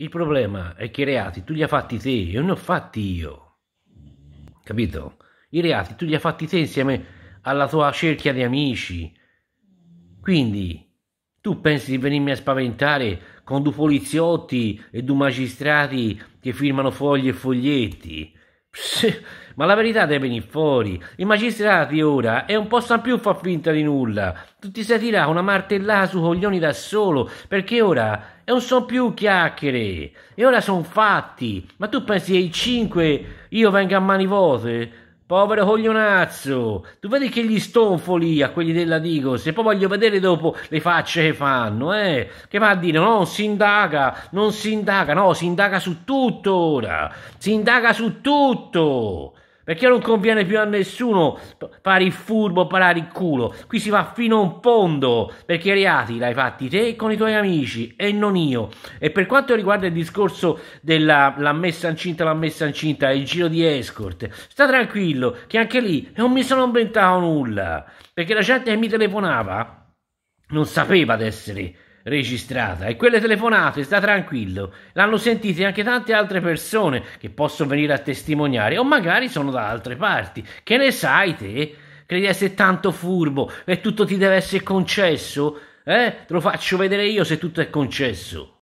Il problema è che i reati tu li hai fatti te, io non ho fatti io. Capito? I reati tu li hai fatti te insieme alla tua cerchia di amici. Quindi, tu pensi di venirmi a spaventare con due poliziotti e due magistrati che firmano fogli e foglietti? Psst ma la verità deve venire fuori. I magistrati ora e un po' più far finta di nulla. Tutti si tirà una martellata su coglioni da solo, perché ora non sono più chiacchiere. E ora sono fatti. Ma tu pensi che i cinque io venga a mani vuote? Povero coglionazzo, tu vedi che gli stonfo lì a quelli della Digos e poi voglio vedere dopo le facce che fanno, eh? Che va a dire, no, si indaga, non si indaga, no, si indaga su tutto ora, si indaga su tutto perché non conviene più a nessuno fare il furbo, parare il culo. Qui si va fino a un fondo, perché i reati l'hai fatti te con i tuoi amici e non io. E per quanto riguarda il discorso della la messa incinta, la messa incinta, il giro di escort, sta tranquillo che anche lì non mi sono inventato nulla, perché la gente che mi telefonava non sapeva di essere registrata e quelle telefonate, sta tranquillo, l'hanno sentita anche tante altre persone che possono venire a testimoniare o magari sono da altre parti. Che ne sai te? Credi essere tanto furbo e tutto ti deve essere concesso? Eh? Te lo faccio vedere io se tutto è concesso.